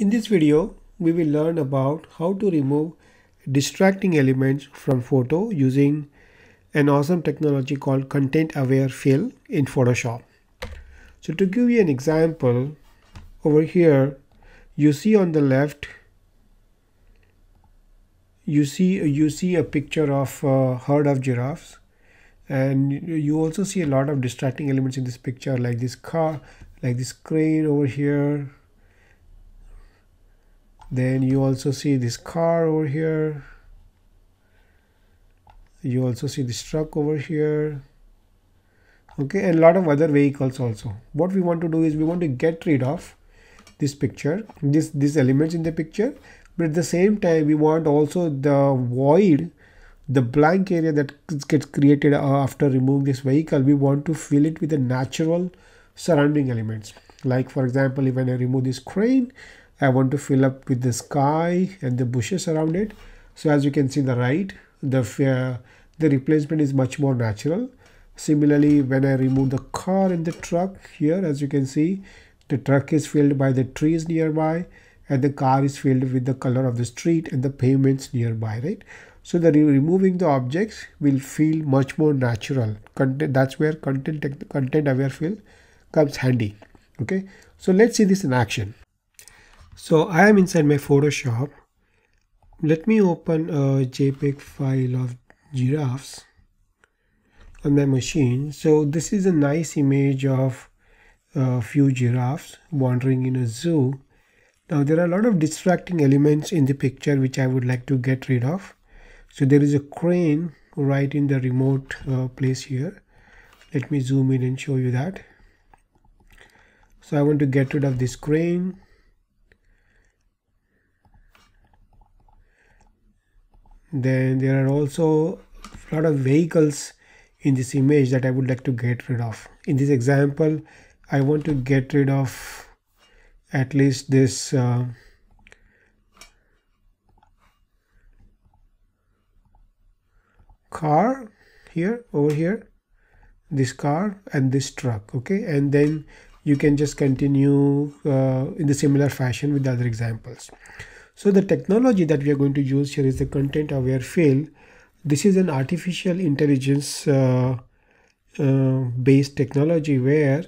In this video, we will learn about how to remove distracting elements from photo using an awesome technology called Content Aware Fill in Photoshop. So to give you an example, over here, you see on the left, you see you see a picture of a uh, herd of giraffes and you also see a lot of distracting elements in this picture like this car like this crane over here then you also see this car over here you also see this truck over here okay and a lot of other vehicles also what we want to do is we want to get rid of this picture this these elements in the picture but at the same time we want also the void the blank area that gets created uh, after removing this vehicle we want to fill it with the natural surrounding elements like for example when i remove this crane I want to fill up with the sky and the bushes around it. So as you can see the right, the, uh, the replacement is much more natural. Similarly, when I remove the car and the truck here, as you can see, the truck is filled by the trees nearby and the car is filled with the color of the street and the pavements nearby, right? So the re removing the objects will feel much more natural. Content, that's where content, content aware fill comes handy. Okay, so let's see this in action. So I am inside my Photoshop. Let me open a JPEG file of giraffes on my machine. So this is a nice image of a few giraffes wandering in a zoo. Now there are a lot of distracting elements in the picture which I would like to get rid of. So there is a crane right in the remote uh, place here. Let me zoom in and show you that. So I want to get rid of this crane. then there are also a lot of vehicles in this image that I would like to get rid of. In this example, I want to get rid of at least this uh, car here over here this car and this truck okay and then you can just continue uh, in the similar fashion with the other examples so the technology that we are going to use here is the content aware field. This is an artificial intelligence uh, uh, based technology where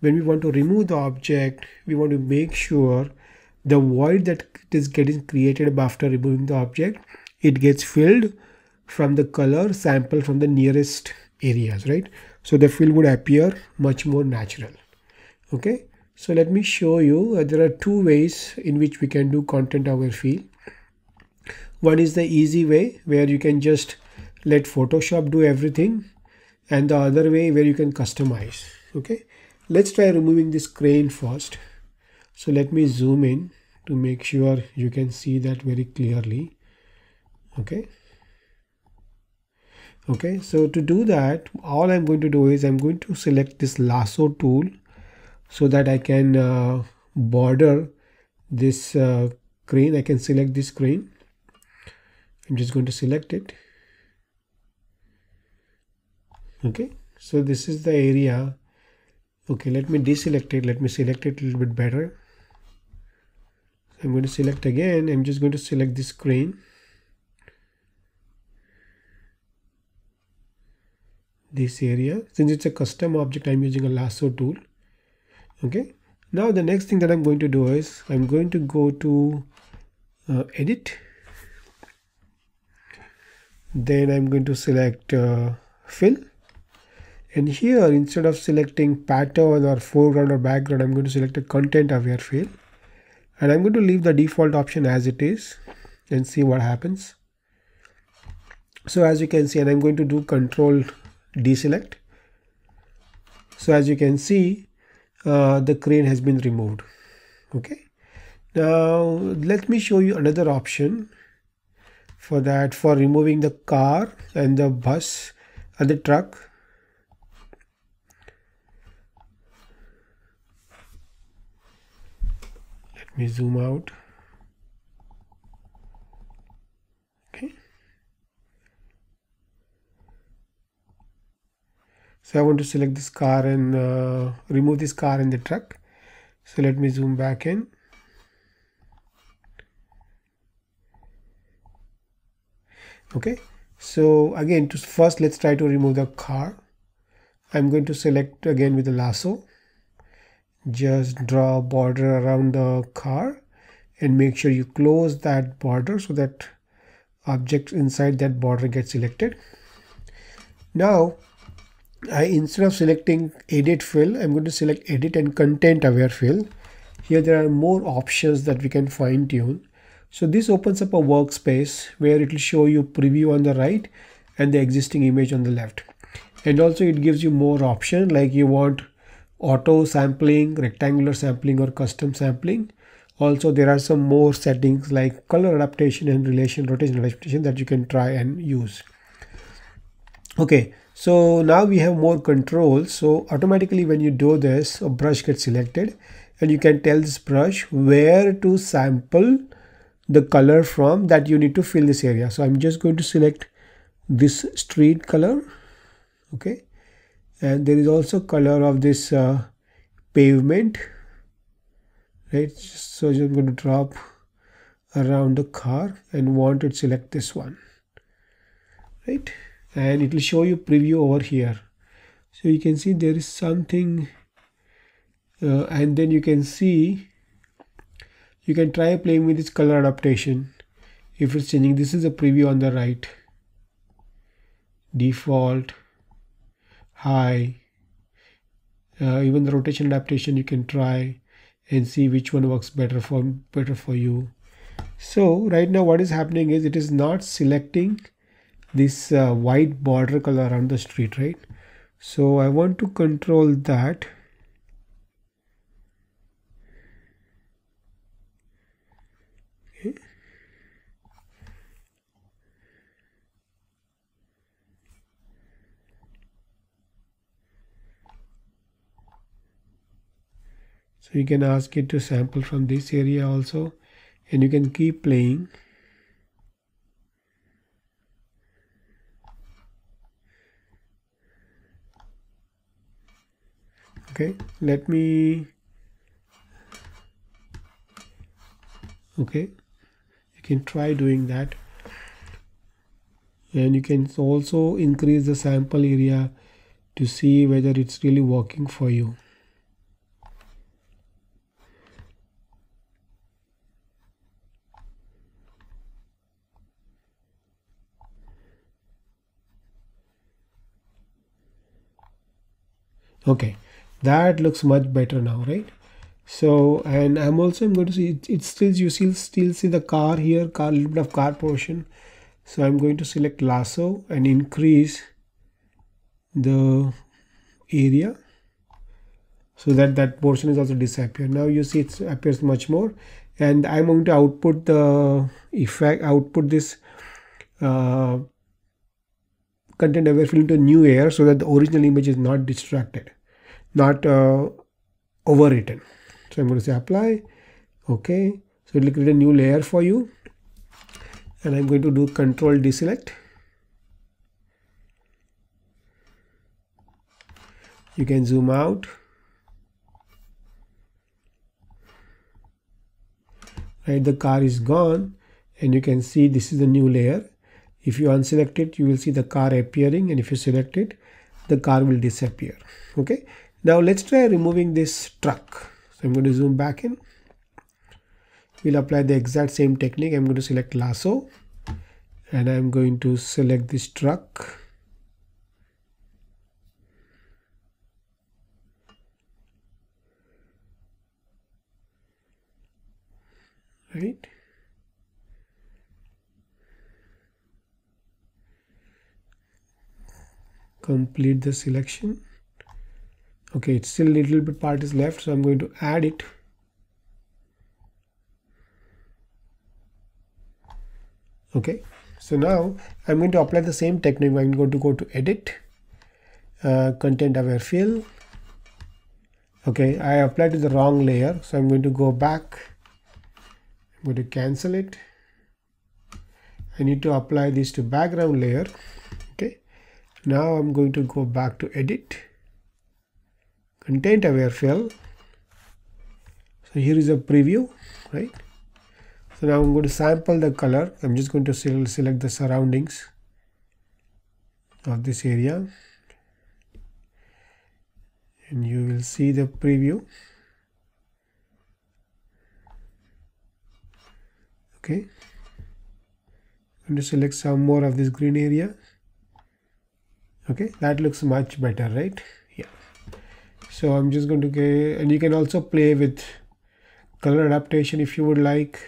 when we want to remove the object, we want to make sure the void that is getting created after removing the object, it gets filled from the color sample from the nearest areas, right? So the fill would appear much more natural. Okay. So let me show you uh, there are two ways in which we can do content aware field. One is the easy way where you can just let Photoshop do everything and the other way where you can customize. Okay, let's try removing this crane first. So let me zoom in to make sure you can see that very clearly. Okay. Okay, so to do that, all I'm going to do is I'm going to select this lasso tool so that I can uh, border this uh, crane I can select this crane I'm just going to select it okay so this is the area okay let me deselect it let me select it a little bit better I'm going to select again I'm just going to select this crane this area since it's a custom object I'm using a lasso tool okay now the next thing that I'm going to do is I'm going to go to uh, edit then I'm going to select uh, fill and here instead of selecting pattern or foreground or background I'm going to select a content aware fill and I'm going to leave the default option as it is and see what happens so as you can see and I'm going to do control deselect so as you can see uh, the crane has been removed okay now let me show you another option for that for removing the car and the bus and the truck let me zoom out so I want to select this car and uh, remove this car in the truck so let me zoom back in okay so again to first let's try to remove the car I'm going to select again with the lasso just draw a border around the car and make sure you close that border so that objects inside that border get selected now I instead of selecting edit fill I'm going to select edit and content aware fill here there are more options that we can fine tune so this opens up a workspace where it will show you preview on the right and the existing image on the left and also it gives you more option like you want auto sampling rectangular sampling or custom sampling also there are some more settings like color adaptation and relation rotation adaptation that you can try and use okay so now we have more control. So automatically when you do this, a brush gets selected and you can tell this brush where to sample the color from that you need to fill this area. So I'm just going to select this street color. Okay. And there is also color of this uh, pavement. Right. So I'm going to drop around the car and want to select this one. Right and it will show you preview over here so you can see there is something uh, and then you can see you can try playing with its color adaptation if it's changing this is a preview on the right default high uh, even the rotation adaptation you can try and see which one works better for better for you so right now what is happening is it is not selecting this uh, white border color around the street right so I want to control that So you can ask it to sample from this area also and you can keep playing. okay let me okay you can try doing that and you can also increase the sample area to see whether it's really working for you okay that looks much better now right so and i'm also i'm going to see it, it still you still still see the car here car little bit of car portion so i'm going to select lasso and increase the area so that that portion is also disappear now you see it appears much more and i'm going to output the effect output this uh, content aware fill into new air so that the original image is not distracted not uh, overwritten. So I'm going to say apply. Okay. So it will create a new layer for you. And I'm going to do control deselect. You can zoom out. Right, the car is gone and you can see this is the new layer. If you unselect it, you will see the car appearing and if you select it, the car will disappear. Okay. Now let's try removing this truck. So I'm going to zoom back in. We'll apply the exact same technique. I'm going to select lasso and I'm going to select this truck. Right. Complete the selection okay it's still a little bit part is left so i'm going to add it okay so now i'm going to apply the same technique i'm going to go to edit uh, content aware fill okay i applied to the wrong layer so i'm going to go back i'm going to cancel it i need to apply this to background layer okay now i'm going to go back to edit content aware fill so here is a preview right so now I'm going to sample the color I'm just going to select the surroundings of this area and you will see the preview okay I'm going to select some more of this green area okay that looks much better right so I'm just going to and you can also play with color adaptation if you would like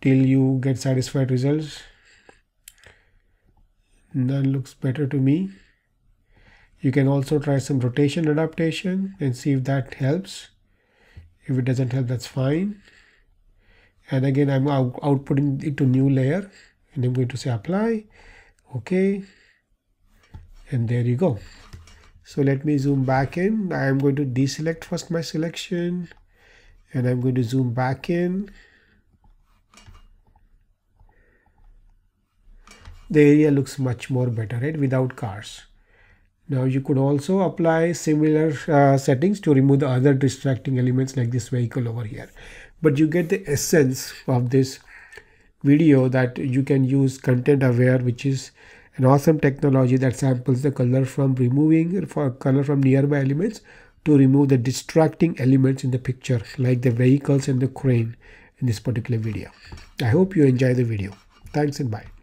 till you get satisfied results that looks better to me you can also try some rotation adaptation and see if that helps if it doesn't help that's fine and again I'm outputting it to new layer and I'm going to say apply okay and there you go so let me zoom back in. I am going to deselect first my selection and I'm going to zoom back in. The area looks much more better, right, without cars. Now you could also apply similar uh, settings to remove the other distracting elements like this vehicle over here. But you get the essence of this video that you can use content aware, which is an awesome technology that samples the color from removing for color from nearby elements to remove the distracting elements in the picture like the vehicles and the crane in this particular video. I hope you enjoy the video. Thanks and bye.